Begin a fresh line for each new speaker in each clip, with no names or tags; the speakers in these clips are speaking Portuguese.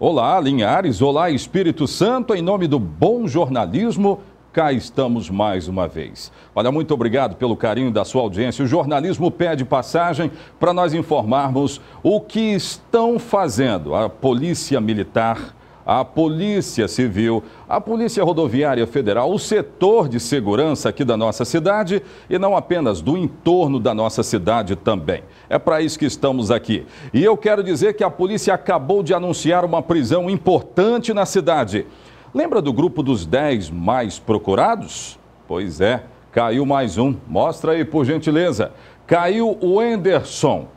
Olá, Linhares. Olá, Espírito Santo. Em nome do bom jornalismo, cá estamos mais uma vez. Olha, muito obrigado pelo carinho da sua audiência. O jornalismo pede passagem para nós informarmos o que estão fazendo a Polícia Militar a Polícia Civil, a Polícia Rodoviária Federal, o setor de segurança aqui da nossa cidade e não apenas do entorno da nossa cidade também. É para isso que estamos aqui. E eu quero dizer que a polícia acabou de anunciar uma prisão importante na cidade. Lembra do grupo dos 10 mais procurados? Pois é, caiu mais um. Mostra aí, por gentileza. Caiu o Enderson.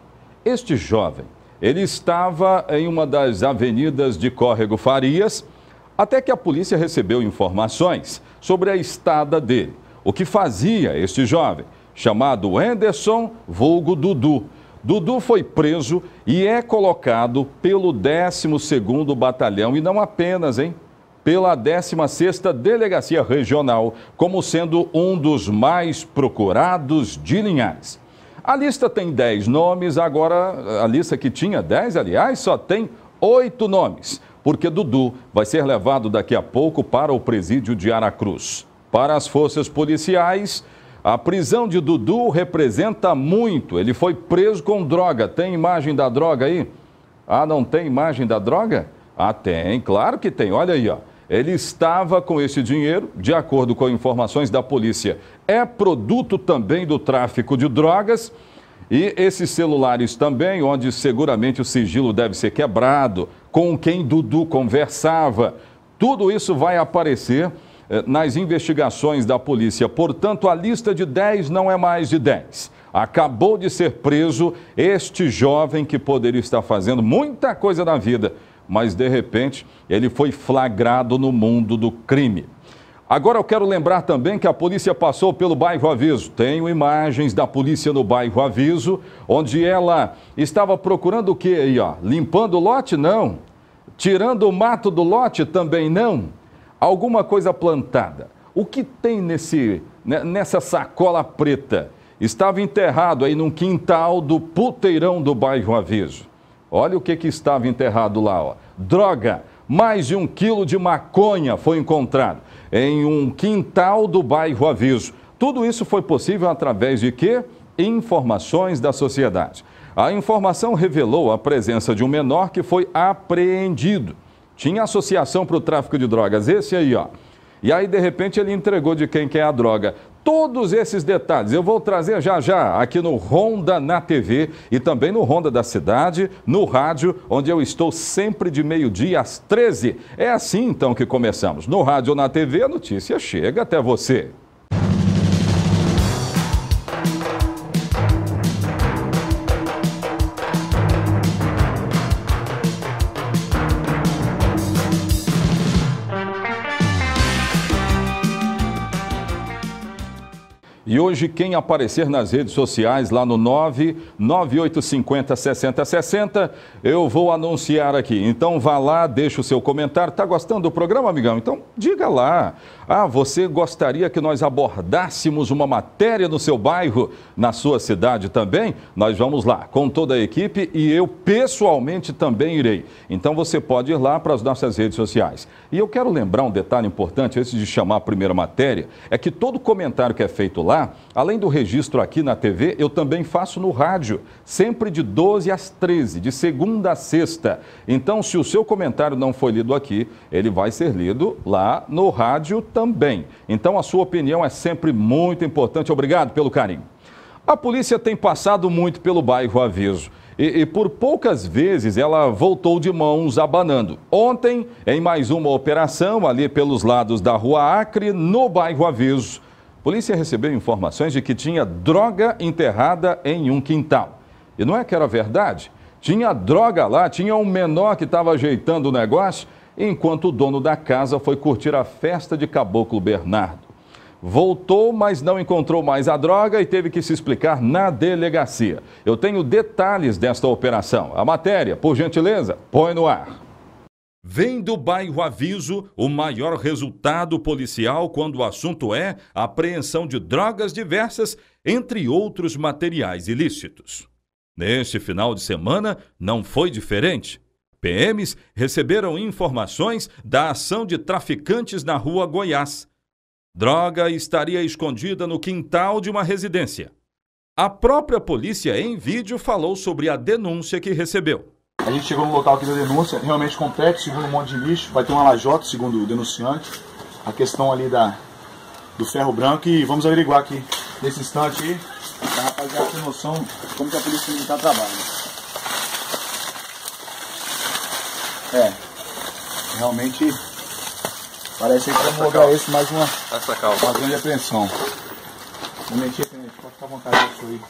Este jovem ele estava em uma das avenidas de Córrego Farias, até que a polícia recebeu informações sobre a estada dele. O que fazia este jovem, chamado Anderson Vulgo Dudu. Dudu foi preso e é colocado pelo 12º Batalhão, e não apenas, hein? Pela 16ª Delegacia Regional, como sendo um dos mais procurados de Linhares. A lista tem 10 nomes, agora a lista que tinha 10, aliás, só tem 8 nomes, porque Dudu vai ser levado daqui a pouco para o presídio de Aracruz. Para as forças policiais, a prisão de Dudu representa muito. Ele foi preso com droga. Tem imagem da droga aí? Ah, não tem imagem da droga? Ah, tem, claro que tem. Olha aí, ó. Ele estava com esse dinheiro, de acordo com informações da polícia, é produto também do tráfico de drogas. E esses celulares também, onde seguramente o sigilo deve ser quebrado, com quem Dudu conversava, tudo isso vai aparecer eh, nas investigações da polícia. Portanto, a lista de 10 não é mais de 10. Acabou de ser preso este jovem que poderia estar fazendo muita coisa na vida, mas de repente ele foi flagrado no mundo do crime. Agora eu quero lembrar também que a polícia passou pelo bairro Aviso. Tenho imagens da polícia no bairro Aviso, onde ela estava procurando o que aí, ó? Limpando o lote? Não. Tirando o mato do lote? Também não. Alguma coisa plantada. O que tem nesse, né, nessa sacola preta? Estava enterrado aí num quintal do puteirão do bairro Aviso. Olha o que, que estava enterrado lá, ó. Droga! Mais de um quilo de maconha foi encontrado em um quintal do bairro Aviso. Tudo isso foi possível através de quê? Informações da sociedade. A informação revelou a presença de um menor que foi apreendido. Tinha associação para o tráfico de drogas, esse aí, ó. E aí, de repente, ele entregou de quem quer é a droga. Todos esses detalhes eu vou trazer já já aqui no Ronda na TV e também no Ronda da Cidade, no rádio, onde eu estou sempre de meio-dia às 13. É assim então que começamos. No rádio ou na TV, a notícia chega até você. E hoje, quem aparecer nas redes sociais lá no 99850 6060, eu vou anunciar aqui. Então vá lá, deixa o seu comentário. Tá gostando do programa, amigão? Então diga lá. Ah, você gostaria que nós abordássemos uma matéria no seu bairro, na sua cidade também? Nós vamos lá com toda a equipe e eu pessoalmente também irei. Então você pode ir lá para as nossas redes sociais. E eu quero lembrar um detalhe importante antes de chamar a primeira matéria: é que todo comentário que é feito lá, Além do registro aqui na TV, eu também faço no rádio, sempre de 12 às 13, de segunda a sexta. Então, se o seu comentário não foi lido aqui, ele vai ser lido lá no rádio também. Então, a sua opinião é sempre muito importante. Obrigado pelo carinho. A polícia tem passado muito pelo bairro Aviso. E, e, por poucas vezes ela voltou de mãos abanando. Ontem, em mais uma operação ali pelos lados da Rua Acre, no bairro Aviso, Polícia recebeu informações de que tinha droga enterrada em um quintal. E não é que era verdade? Tinha droga lá, tinha um menor que estava ajeitando o negócio, enquanto o dono da casa foi curtir a festa de Caboclo Bernardo. Voltou, mas não encontrou mais a droga e teve que se explicar na delegacia. Eu tenho detalhes desta operação. A matéria, por gentileza, põe no ar. Vem do bairro Aviso o maior resultado policial quando o assunto é apreensão de drogas diversas, entre outros materiais ilícitos. Neste final de semana não foi diferente. PMs receberam informações da ação de traficantes na rua Goiás. Droga estaria escondida no quintal de uma residência. A própria polícia em vídeo falou sobre a denúncia que recebeu. A gente chegou no local aqui da denúncia, realmente complexo, segundo um monte de lixo. Vai ter uma lajota, segundo o denunciante. A questão ali da, do ferro branco e vamos averiguar aqui,
nesse instante aí, pra rapaziada ter
noção de como que a
polícia militar trabalha.
É, realmente parece que vamos lograr esse mais uma,
uma grande apreensão. Vamos né?
pode ficar à vontade disso aí.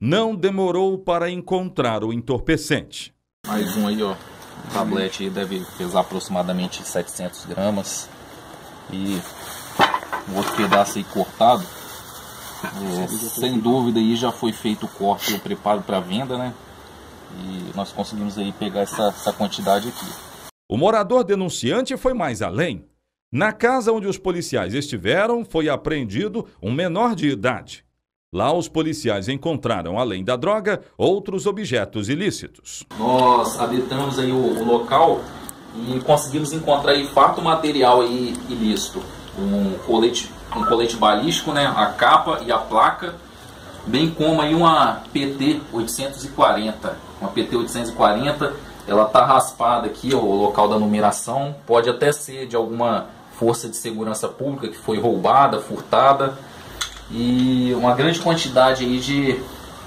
Não demorou para encontrar o entorpecente. Mais um aí, ó. O tablete
aí deve pesar aproximadamente 700
gramas. E
o outro pedaço aí cortado. É, sem dúvida aí já foi feito o
corte e preparo para venda, né? E nós conseguimos aí pegar essa, essa quantidade aqui. O morador denunciante foi mais além. Na casa onde os policiais estiveram, foi apreendido um menor de idade. Lá, os policiais encontraram, além da droga, outros objetos ilícitos. Nós habitamos aí o, local
e conseguimos encontrar aí fato material aí ilícito. Um colete, um colete balístico, né, a capa e a placa, bem como aí uma PT 840. Uma PT 840, ela tá raspada aqui, ó, o local da numeração, pode até ser de alguma força de segurança pública que foi roubada, furtada e uma grande quantidade aí de,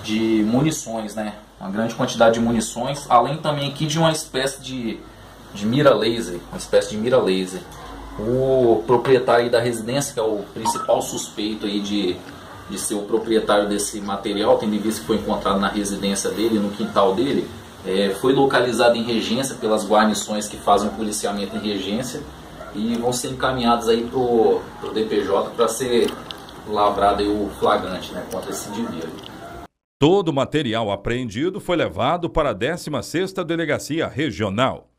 de munições, né? Uma grande quantidade de munições, além também aqui de uma espécie de, de mira laser, uma espécie de mira laser. O proprietário da residência, que é o principal suspeito aí de, de ser o proprietário desse material, tendo em vista que foi encontrado na residência dele, no quintal dele, é, foi localizado em regência pelas guarnições que fazem o policiamento em regência e vão ser encaminhados aí para o DPJ para ser lavrado o flagrante né, contra esse indivíduo.
Todo o material apreendido foi levado para a 16ª Delegacia Regional.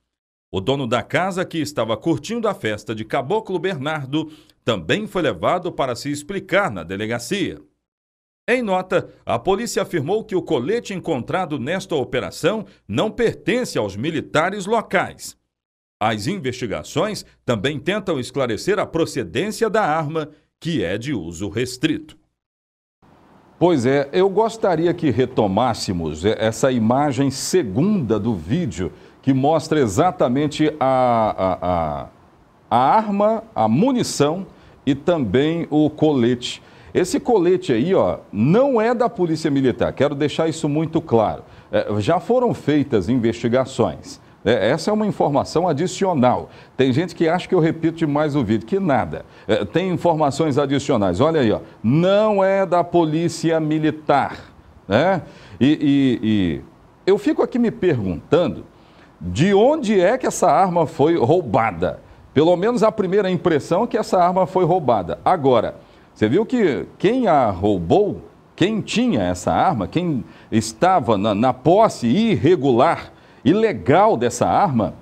O dono da casa que estava curtindo a festa de Caboclo Bernardo também foi levado para se explicar na delegacia. Em nota, a polícia afirmou que o colete encontrado nesta operação não pertence aos militares locais. As investigações também tentam esclarecer a procedência da arma que é de uso restrito. Pois é, eu gostaria que retomássemos essa imagem segunda do vídeo que mostra exatamente a, a, a, a arma, a munição e também o colete. Esse colete aí, ó, não é da Polícia Militar, quero deixar isso muito claro. É, já foram feitas investigações. É, essa é uma informação adicional. Tem gente que acha que eu repito demais o vídeo, que nada. É, tem informações adicionais. Olha aí, ó. não é da polícia militar. Né? E, e, e eu fico aqui me perguntando de onde é que essa arma foi roubada. Pelo menos a primeira impressão é que essa arma foi roubada. Agora, você viu que quem a roubou, quem tinha essa arma, quem estava na, na posse irregular ilegal dessa arma,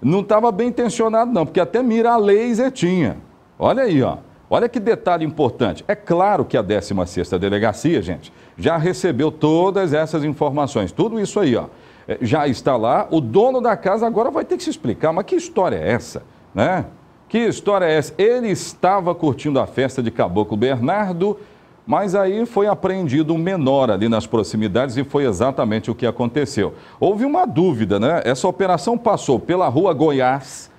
não estava bem intencionado não, porque até mira a laser tinha. Olha aí, ó. Olha que detalhe importante. É claro que a 16ª Delegacia, gente, já recebeu todas essas informações, tudo isso aí, ó. É, já está lá, o dono da casa agora vai ter que se explicar, mas que história é essa, né? Que história é essa? Ele estava curtindo a festa de Caboclo Bernardo mas aí foi apreendido um menor ali nas proximidades e foi exatamente o que aconteceu. Houve uma dúvida, né? Essa operação passou pela rua Goiás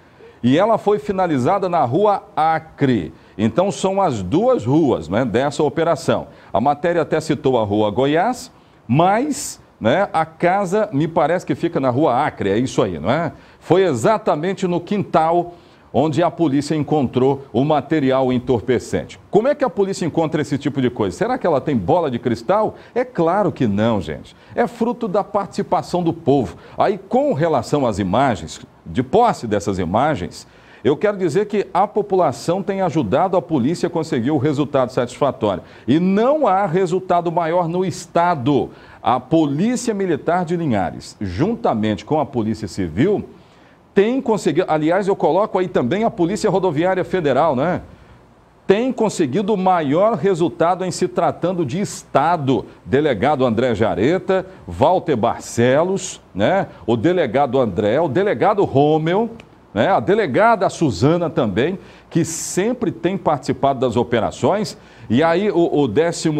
e ela foi finalizada na rua Acre. Então são as duas ruas né, dessa operação. A matéria até citou a rua Goiás, mas né, a casa me parece que fica na rua Acre, é isso aí, não é? Foi exatamente no quintal onde a polícia encontrou o material entorpecente. Como é que a polícia encontra esse tipo de coisa? Será que ela tem bola de cristal? É claro que não, gente. É fruto da participação do povo. Aí, com relação às imagens, de posse dessas imagens, eu quero dizer que a população tem ajudado a polícia a conseguir o resultado satisfatório. E não há resultado maior no Estado. A Polícia Militar de Linhares, juntamente com a Polícia Civil, tem conseguido, aliás, eu coloco aí também a Polícia Rodoviária Federal, né? Tem conseguido maior resultado em se tratando de Estado. Delegado André Jareta, Walter Barcelos, né? O delegado André, o delegado Romeu, né? A delegada Suzana também, que sempre tem participado das operações. E aí o, o 12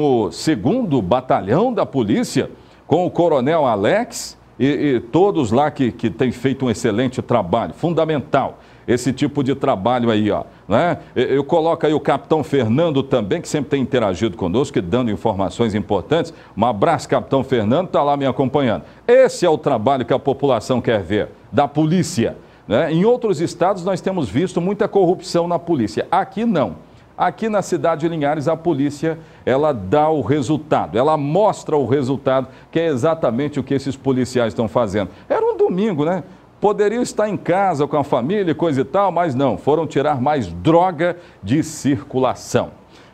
Batalhão da Polícia, com o coronel Alex, e, e todos lá que, que têm feito um excelente trabalho, fundamental esse tipo de trabalho aí, ó. Né? Eu coloco aí o Capitão Fernando também, que sempre tem interagido conosco e dando informações importantes. Um abraço, Capitão Fernando, está lá me acompanhando. Esse é o trabalho que a população quer ver, da polícia. Né? Em outros estados nós temos visto muita corrupção na polícia. Aqui não. Aqui na cidade de Linhares, a polícia, ela dá o resultado, ela mostra o resultado, que é exatamente o que esses policiais estão fazendo. Era um domingo, né? poderiam estar em casa com a família, coisa e tal, mas não, foram tirar mais droga de circulação.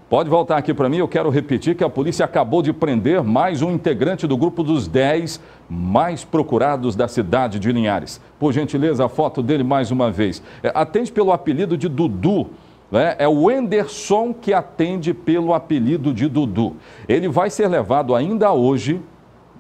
Pode voltar aqui para mim, eu quero repetir que a polícia acabou de prender mais um integrante do grupo dos 10 mais procurados da cidade de Linhares. Por gentileza, a foto dele mais uma vez. É, atende pelo apelido de Dudu né, é o Enderson que atende pelo apelido de Dudu. Ele vai ser levado ainda hoje,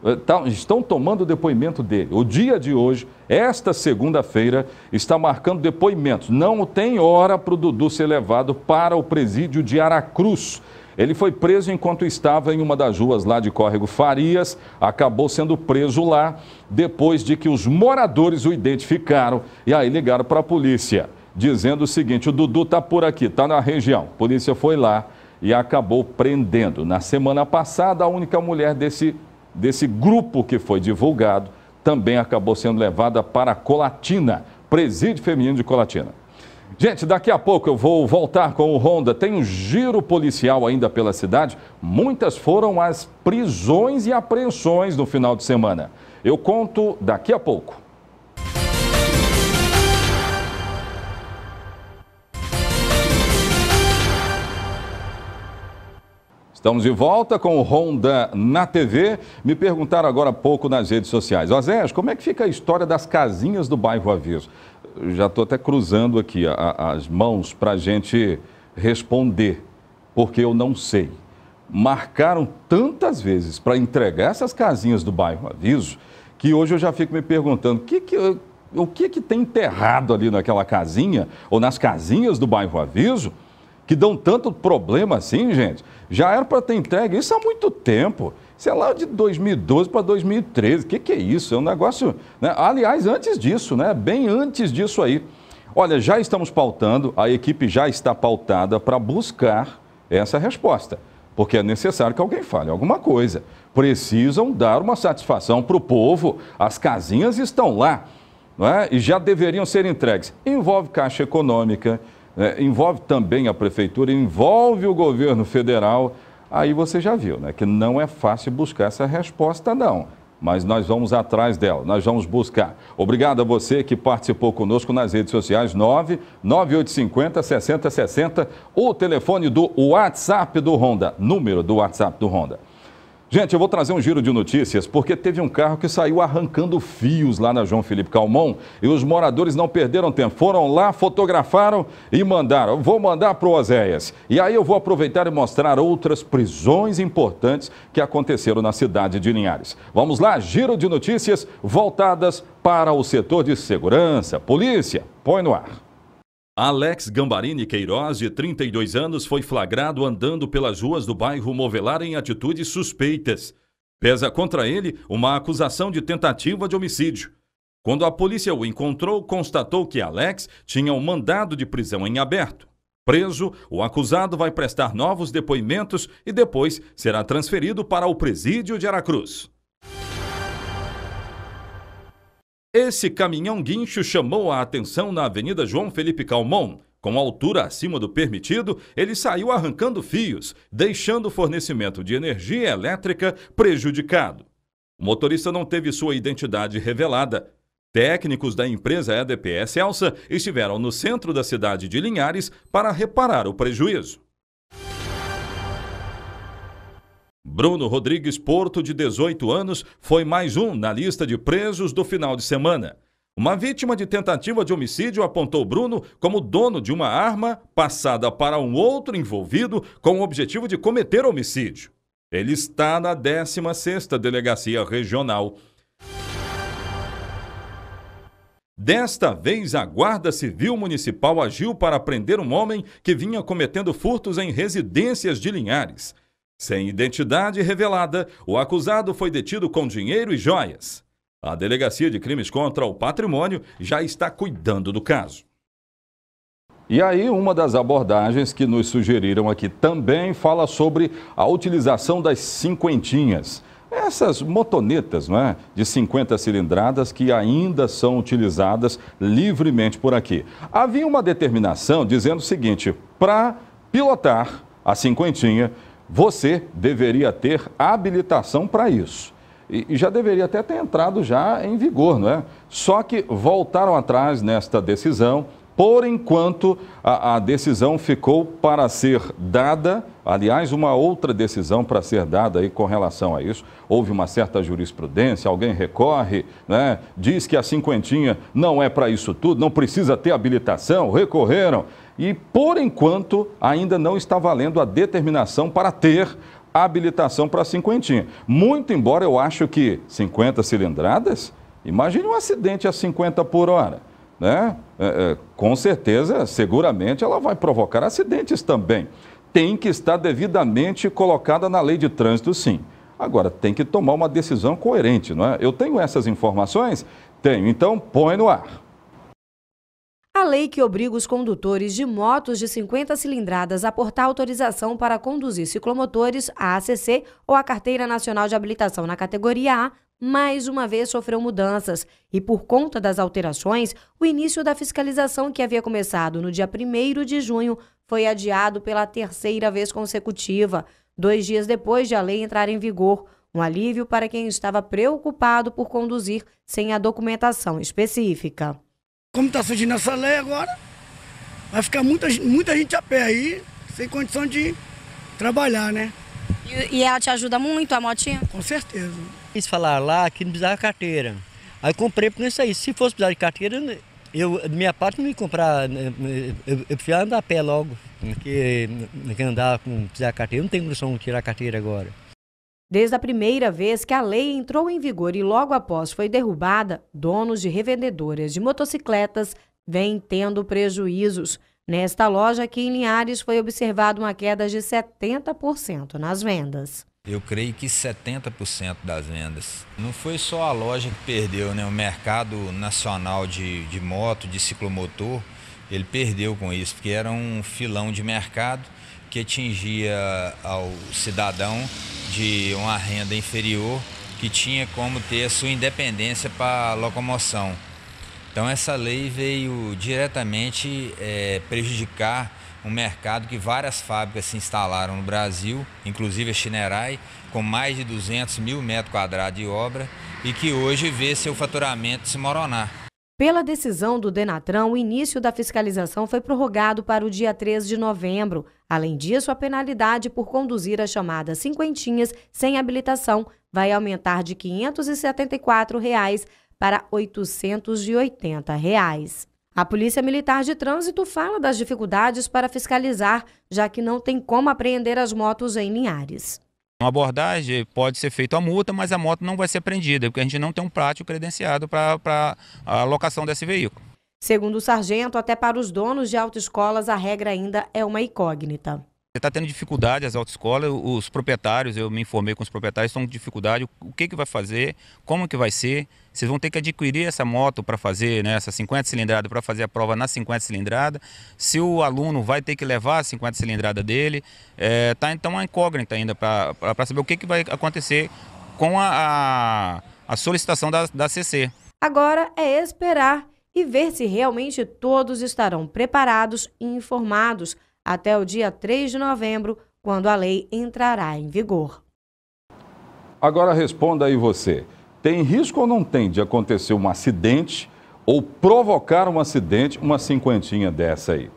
eh, tá, estão tomando depoimento dele. O dia de hoje, esta segunda-feira, está marcando depoimentos. Não tem hora para o Dudu ser levado para o presídio de Aracruz. Ele foi preso enquanto estava em uma das ruas lá de Córrego Farias, acabou sendo preso lá depois de que os moradores o identificaram e aí ligaram para a polícia dizendo o seguinte: o Dudu está por aqui, está na região. A polícia foi lá e acabou prendendo. Na semana passada, a única mulher desse, desse grupo que foi divulgado também acabou sendo levada para Colatina, presídio feminino de Colatina. Gente, daqui a pouco eu vou voltar com o Honda. Tem um giro policial ainda pela cidade. Muitas foram as prisões e apreensões no final de semana. Eu conto daqui a pouco. Estamos de volta com o Honda na TV. Me perguntaram agora há pouco nas redes sociais. Osés, como é que fica a história das casinhas do bairro Aviso? Já estou até cruzando aqui a, as mãos para a gente responder, porque eu não sei. Marcaram tantas vezes para entregar essas casinhas do bairro Aviso que hoje eu já fico me perguntando o que, que, o que, que tem enterrado ali naquela casinha ou nas casinhas do bairro Aviso que dão tanto problema assim, gente, já era para ter entregue isso há muito tempo. Sei é lá, de 2012 para 2013. O que, que é isso? É um negócio. Né? Aliás, antes disso, né? Bem antes disso aí. Olha, já estamos pautando, a equipe já está pautada para buscar essa resposta, porque é necessário que alguém fale alguma coisa. Precisam dar uma satisfação para o povo, as casinhas estão lá é? e já deveriam ser entregues. Envolve Caixa Econômica, é, envolve também a prefeitura, envolve o governo federal, aí você já viu, né? Que não é fácil buscar essa resposta, não. Mas nós vamos atrás dela, nós vamos buscar. Obrigado a você que participou conosco nas redes sociais 9850 6060, o telefone do WhatsApp do Honda, número do WhatsApp do Honda Gente, eu vou trazer um giro de notícias, porque teve um carro que saiu arrancando fios lá na João Felipe Calmon e os moradores não perderam tempo. Foram lá, fotografaram e mandaram. Vou mandar para o Oséias. E aí eu vou aproveitar e mostrar outras prisões importantes que aconteceram na cidade de Linhares. Vamos lá, giro de notícias voltadas para o setor de segurança, polícia. Põe no ar. Alex Gambarini Queiroz, de 32 anos, foi flagrado andando pelas ruas do bairro Movelar em atitudes suspeitas. Pesa contra ele uma acusação de tentativa de homicídio. Quando a polícia o encontrou, constatou que Alex tinha um mandado de prisão em aberto. Preso, o acusado vai prestar novos depoimentos e depois será transferido para o presídio de Aracruz. Esse caminhão guincho chamou a atenção na Avenida João Felipe Calmon. Com altura acima do permitido, ele saiu arrancando fios, deixando o fornecimento de energia elétrica prejudicado. O motorista não teve sua identidade revelada. Técnicos da empresa EDPS Elsa estiveram no centro da cidade de Linhares para reparar o prejuízo. Bruno Rodrigues Porto, de 18 anos, foi mais um na lista de presos do final de semana. Uma vítima de tentativa de homicídio apontou Bruno como dono de uma arma passada para um outro envolvido com o objetivo de cometer homicídio. Ele está na 16ª Delegacia Regional. Desta vez, a Guarda Civil Municipal agiu para prender um homem que vinha cometendo furtos em residências de Linhares. Sem identidade revelada, o acusado foi detido com dinheiro e joias. A Delegacia de Crimes contra o Patrimônio já está cuidando do caso. E aí, uma das abordagens que nos sugeriram aqui também fala sobre a utilização das cinquentinhas. Essas motonetas não é? de 50 cilindradas que ainda são utilizadas livremente por aqui. Havia uma determinação dizendo o seguinte: para pilotar a cinquentinha, você deveria ter habilitação para isso. E, e já deveria até ter entrado já em vigor, não é? Só que voltaram atrás nesta decisão. Por enquanto, a, a decisão ficou para ser dada, aliás, uma outra decisão para ser dada aí com relação a isso. Houve uma certa jurisprudência, alguém recorre, né? diz que a cinquentinha não é para isso tudo, não precisa ter habilitação, recorreram e, por enquanto, ainda não está valendo a determinação para ter habilitação para cinquentinha. Muito embora eu acho que 50 cilindradas, imagine um acidente a 50 por hora. Né? É, é, com certeza, seguramente ela vai provocar acidentes também. Tem que estar devidamente colocada na lei de trânsito, sim. Agora, tem que tomar uma decisão coerente, não é? Eu tenho essas informações? Tenho, então põe no ar.
A lei que obriga os condutores de motos de 50 cilindradas a portar autorização para conduzir ciclomotores, a ACC, ou a Carteira Nacional de Habilitação na categoria A, mais uma vez sofreu mudanças e, por conta das alterações, o início da fiscalização que havia começado no dia 1 de junho foi adiado pela terceira vez consecutiva, dois dias depois de a lei entrar em vigor. Um alívio para quem estava preocupado por conduzir sem a documentação específica como está
surgindo essa lei agora, vai ficar muita, muita gente a pé aí, sem condição de trabalhar, né?
E, e ela te ajuda muito, a motinha? Com certeza. Eles
falaram lá que não precisava carteira. Aí comprei por isso aí. Se fosse precisar de carteira, eu, minha parte, não ia comprar. Né, né, eu, eu, preferia andar a pé logo, porque né, que andar com precisar de carteira. Eu não tem condição de tirar carteira agora.
Desde a primeira vez que a lei entrou em vigor e logo após foi derrubada, donos de revendedoras de motocicletas vêm tendo prejuízos. Nesta loja aqui em Linhares foi observada uma queda de 70% nas vendas.
Eu creio que 70% das vendas. Não foi só a loja que perdeu, né? O mercado nacional de, de moto, de ciclomotor, ele perdeu com isso, porque era um filão de mercado que atingia ao cidadão de uma renda inferior que tinha como ter a sua independência para locomoção. Então essa lei veio diretamente é, prejudicar um mercado que várias fábricas se instalaram no Brasil, inclusive a Chinerai, com mais de 200 mil metros quadrados de obra e que hoje vê seu faturamento se moronar.
Pela decisão do Denatran, o início da fiscalização foi prorrogado para o dia 3 de novembro. Além disso, a penalidade por conduzir as chamadas cinquentinhas sem habilitação vai aumentar de R$ 574 reais para R$ 880. Reais. A Polícia Militar de Trânsito fala das dificuldades para fiscalizar, já que não tem como apreender as motos em Linhares.
Uma abordagem pode ser feita a multa, mas a moto não vai ser apreendida, porque a gente não tem um prático credenciado para a locação desse veículo.
Segundo o sargento, até para os donos de autoescolas a regra ainda é uma incógnita.
Você está tendo dificuldade as autoescolas, os proprietários, eu me informei com os proprietários, estão com dificuldade, o que, que vai fazer, como que vai ser, vocês vão ter que adquirir essa moto para fazer, né, essa 50 cilindrada, para fazer a prova na 50 cilindrada, se o aluno vai ter que levar a 50 cilindrada dele, é, tá então uma incógnita ainda para saber o que, que vai acontecer com a, a, a solicitação da, da CC.
Agora é esperar e ver se realmente todos estarão preparados e informados até o dia 3 de novembro, quando a lei entrará em vigor.
Agora responda aí você. Tem risco ou não tem de acontecer um acidente ou provocar um acidente, uma cinquentinha dessa aí?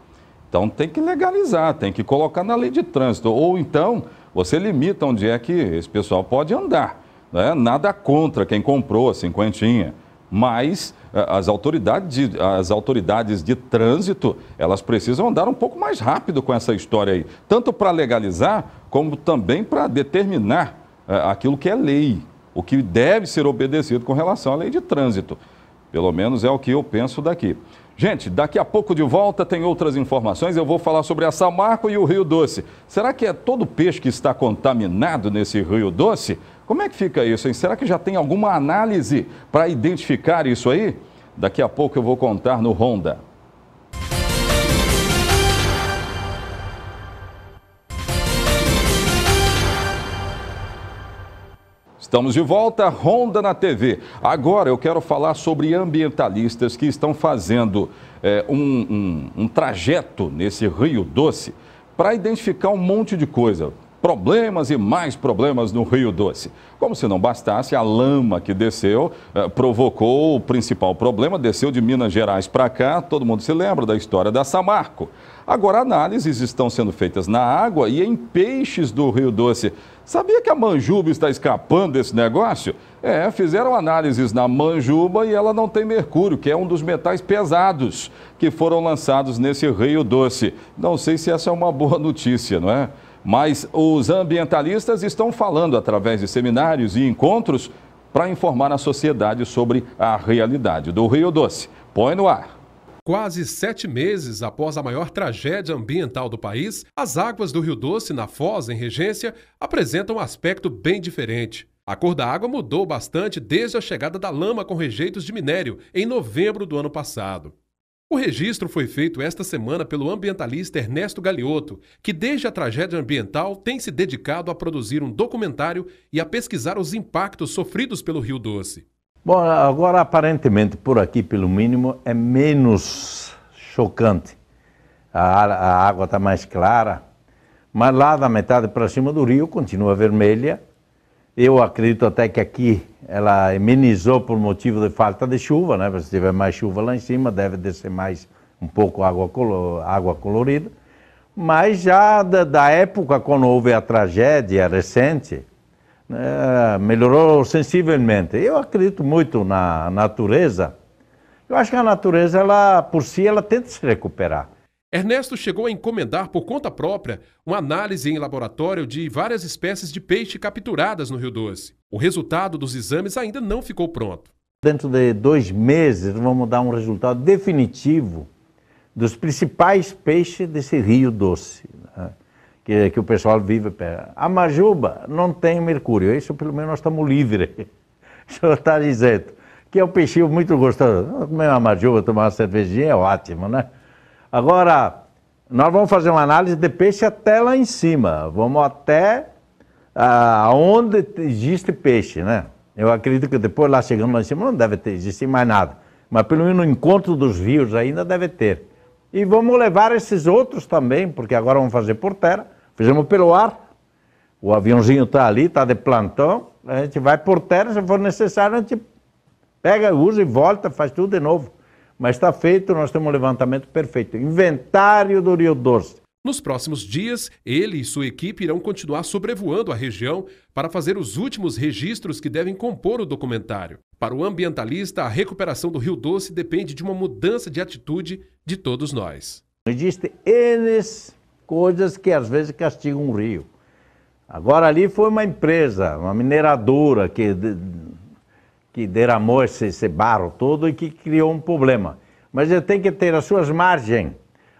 Então tem que legalizar, tem que colocar na lei de trânsito. Ou então você limita onde é que esse pessoal pode andar. Né? Nada contra quem comprou a cinquentinha mas eh, as autoridades, de, as autoridades de trânsito, elas precisam andar um pouco mais rápido com essa história aí, tanto para legalizar, como também para determinar eh, aquilo que é lei, o que deve ser obedecido com relação à lei de trânsito. Pelo menos é o que eu penso daqui. Gente, daqui a pouco de volta tem outras informações. Eu vou falar sobre a Samarco e o Rio Doce. Será que é todo peixe que está contaminado nesse Rio Doce? Como é que fica isso, hein? Será que já tem alguma análise para identificar isso aí? Daqui a pouco eu vou contar no Honda. Estamos de volta, Ronda na TV. Agora eu quero falar sobre ambientalistas que estão fazendo é, um, um, um trajeto nesse Rio Doce para identificar um monte de coisa. Problemas e mais problemas no Rio Doce. Como se não bastasse, a lama que desceu eh, provocou o principal problema, desceu de Minas Gerais para cá, todo mundo se lembra da história da Samarco. Agora, análises estão sendo feitas na água e em peixes do Rio Doce. Sabia que a Manjuba está escapando desse negócio? É, fizeram análises na Manjuba e ela não tem mercúrio, que é um dos metais pesados que foram lançados nesse Rio Doce. Não sei se essa é uma boa notícia, não é? Mas os ambientalistas estão falando através de seminários e encontros para informar a sociedade sobre a realidade do Rio Doce. Põe no ar.
Quase sete meses após a maior tragédia ambiental do país, as águas do Rio Doce, na Foz, em Regência, apresentam um aspecto bem diferente. A cor da água mudou bastante desde a chegada da lama com rejeitos de minério, em novembro do ano passado. O registro foi feito esta semana pelo ambientalista Ernesto Galiotto, que desde a tragédia ambiental tem se dedicado a produzir um documentário e a pesquisar os impactos sofridos pelo Rio Doce.
Bom, agora aparentemente por aqui, pelo mínimo, é menos chocante. A, a água está mais clara, mas lá da metade para cima do rio continua vermelha. Eu acredito até que aqui ela amenizou por motivo de falta de chuva, né? Se tiver mais chuva lá em cima, deve descer mais um pouco água, água colorida. Mas já da, da época, quando houve a tragédia recente, né, melhorou sensivelmente. Eu acredito muito na natureza. Eu acho que a natureza, ela por si, ela tenta se recuperar.
Ernesto chegou a encomendar por conta própria uma análise em laboratório de várias espécies de peixe capturadas no Rio Doce. O resultado dos exames ainda não ficou pronto.
Dentro de dois meses, vamos dar um resultado definitivo dos principais peixes desse Rio Doce que, que o pessoal vive perto. A Majuba não tem mercúrio, isso pelo menos nós estamos livres. Só está dizendo que é um peixinho muito gostoso. Comer uma Majuba, tomar uma cervejinha é ótimo, né? Agora, nós vamos fazer uma análise de peixe até lá em cima. Vamos até ah, onde existe peixe, né? Eu acredito que depois lá chegando lá em cima não deve ter, existir mais nada. Mas pelo menos no encontro dos rios ainda deve ter. E vamos levar esses outros também, porque agora vamos fazer por terra. Fizemos pelo ar. O aviãozinho está ali, está de plantão. A gente vai por terra, se for necessário, a gente pega, usa e volta, faz tudo de novo. Mas está feito, nós temos um levantamento perfeito. Inventário do Rio Doce.
Nos próximos dias, ele e sua equipe irão continuar sobrevoando a região para fazer os últimos registros que devem compor o documentário. Para o ambientalista, a recuperação do Rio Doce depende de uma mudança de atitude
de todos nós. Existem eles coisas que às vezes castigam o rio. Agora ali foi uma empresa, uma mineradora que, que derramou esse, esse barro todo e que criou um problema. Mas ele tem que ter as suas margens,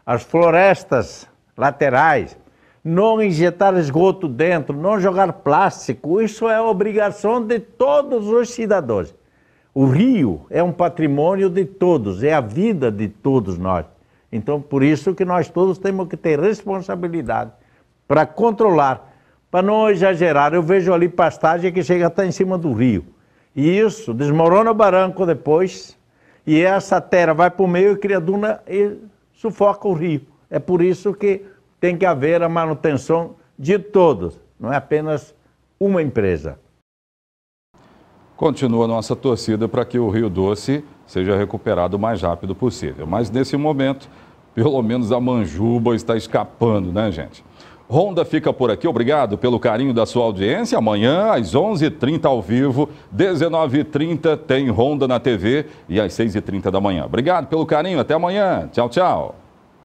as florestas laterais, não injetar esgoto dentro, não jogar plástico, isso é obrigação de todos os cidadãos. O rio é um patrimônio de todos, é a vida de todos nós. Então, por isso que nós todos temos que ter responsabilidade para controlar, para não exagerar. Eu vejo ali pastagem que chega até em cima do rio. E isso desmorona o barranco depois, e essa terra vai para o meio e cria duna e sufoca o rio. É por isso que tem que haver a manutenção de todos, não é apenas uma empresa.
Continua nossa torcida para que o Rio Doce seja recuperado o mais rápido possível. Mas nesse momento, pelo menos a Manjuba está escapando, né, gente? Ronda fica por aqui. Obrigado pelo carinho da sua audiência. Amanhã, às 11h30 ao vivo, 19h30 tem Ronda na TV e às 6h30 da manhã. Obrigado pelo carinho. Até amanhã. Tchau, tchau.